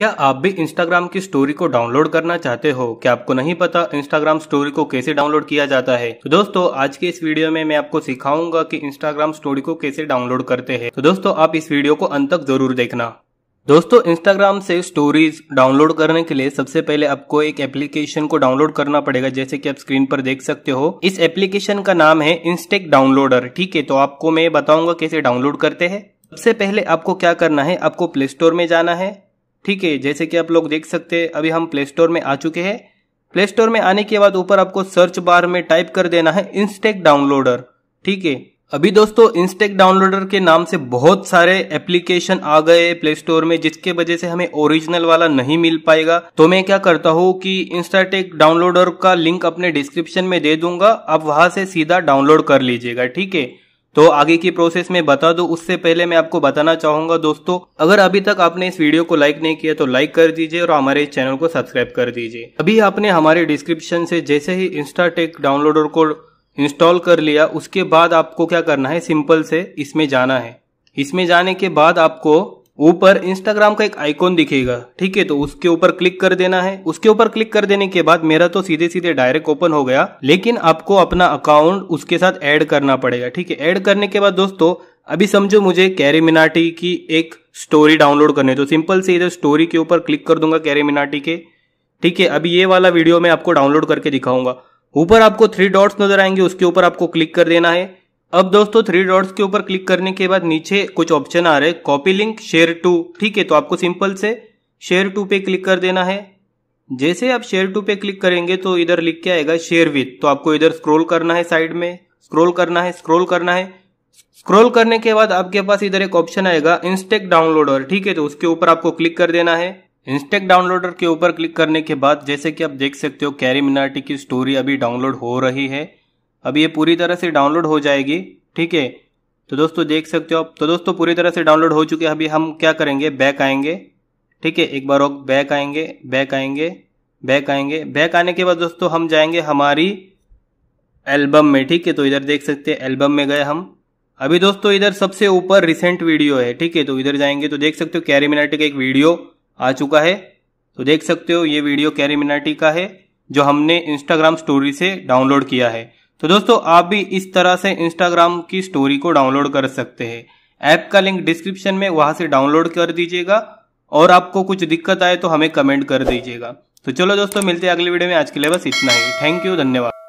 क्या आप भी इंस्टाग्राम की स्टोरी को डाउनलोड करना चाहते हो क्या आपको नहीं पता इंस्टाग्राम स्टोरी को कैसे डाउनलोड किया जाता है तो दोस्तों आज के इस वीडियो में मैं आपको सिखाऊंगा कि इंस्टाग्राम स्टोरी को कैसे डाउनलोड करते हैं तो दोस्तों आप इस वीडियो को अंत तक जरूर देखना दोस्तों इंस्टाग्राम से स्टोरीज डाउनलोड करने के लिए सबसे पहले आपको एक एप्लीकेशन को डाउनलोड करना पड़ेगा जैसे कि आप स्क्रीन पर देख सकते हो इस एप्लीकेशन का नाम है इंस्टेक डाउनलोडर ठीक है तो आपको मैं बताऊंगा कैसे डाउनलोड करते हैं सबसे पहले आपको क्या करना है आपको प्ले स्टोर में जाना है ठीक है जैसे कि आप लोग देख सकते हैं अभी हम प्ले स्टोर में आ चुके हैं प्ले स्टोर में आने के बाद ऊपर आपको सर्च बार में टाइप कर देना है इंस्टेक डाउनलोडर ठीक है अभी दोस्तों इंस्टेक डाउनलोडर के नाम से बहुत सारे एप्लीकेशन आ गए प्ले स्टोर में जिसके वजह से हमें ओरिजिनल वाला नहीं मिल पाएगा तो मैं क्या करता हूँ कि इंस्टाटेक डाउनलोडर का लिंक अपने डिस्क्रिप्शन में दे दूंगा आप वहां से सीधा डाउनलोड कर लीजिएगा ठीक है तो आगे की प्रोसेस में बता दो उससे पहले मैं आपको बताना चाहूंगा दोस्तों अगर अभी तक आपने इस वीडियो को लाइक नहीं किया तो लाइक कर दीजिए और हमारे इस चैनल को सब्सक्राइब कर दीजिए अभी आपने हमारे डिस्क्रिप्शन से जैसे ही इंस्टाटेक डाउनलोडर को इंस्टॉल कर लिया उसके बाद आपको क्या करना है सिंपल से इसमें जाना है इसमें जाने के बाद आपको ऊपर इंस्टाग्राम का एक आइकॉन दिखेगा ठीक है तो उसके ऊपर क्लिक कर देना है उसके ऊपर क्लिक कर देने के बाद मेरा तो सीधे सीधे डायरेक्ट ओपन हो गया लेकिन आपको अपना अकाउंट उसके साथ ऐड करना पड़ेगा ठीक है ऐड करने के बाद दोस्तों अभी समझो मुझे कैरी मिनाटी की एक स्टोरी डाउनलोड करनी है तो सिंपल से इधर स्टोरी के ऊपर क्लिक कर दूंगा कैरी मिनाटी के ठीक है अभी ये वाला वीडियो मैं आपको डाउनलोड करके दिखाऊंगा ऊपर आपको थ्री डॉट्स नजर आएंगे उसके ऊपर आपको क्लिक कर देना है अब दोस्तों थ्री डॉट्स के ऊपर क्लिक करने के बाद नीचे कुछ ऑप्शन आ रहे हैं कॉपी लिंक शेयर टू ठीक है तो आपको सिंपल से शेयर टू पे क्लिक कर देना है जैसे आप शेयर टू पे क्लिक करेंगे तो इधर लिख के आएगा शेयर विथ तो आपको इधर स्क्रोल करना है साइड में स्क्रोल करना है स्क्रोल करना है स्क्रोल करने के बाद आपके पास इधर एक ऑप्शन आएगा इंस्टेक डाउनलोडर ठीक है तो उसके ऊपर आपको क्लिक कर देना है इंस्टेक डाउनलोडर के ऊपर क्लिक करने के बाद जैसे कि आप देख सकते हो कैरी मिनार्टी की स्टोरी अभी डाउनलोड हो रही है अब ये पूरी तरह से डाउनलोड हो जाएगी ठीक है तो दोस्तों देख सकते हो आप तो दोस्तों पूरी तरह से डाउनलोड हो चुके हैं अभी हम क्या करेंगे बैक आएंगे ठीक है एक बार और बैक आएंगे बैक आएंगे बैक आएंगे बैक आने के बाद दोस्तों हम जाएंगे हमारी एल्बम में ठीक है तो इधर देख सकते हैं एल्बम में गए हम अभी दोस्तों इधर सबसे ऊपर रिसेंट वीडियो है ठीक है तो इधर जाएंगे तो देख सकते हो कैरी मिनाटी का एक वीडियो आ चुका है तो देख सकते हो ये वीडियो कैरी मिनाटी का है जो हमने इंस्टाग्राम स्टोरी से डाउनलोड किया है तो दोस्तों आप भी इस तरह से इंस्टाग्राम की स्टोरी को डाउनलोड कर सकते हैं ऐप का लिंक डिस्क्रिप्शन में वहां से डाउनलोड कर दीजिएगा और आपको कुछ दिक्कत आए तो हमें कमेंट कर दीजिएगा तो चलो दोस्तों मिलते हैं अगले वीडियो में आज के लिए बस इतना ही थैंक यू धन्यवाद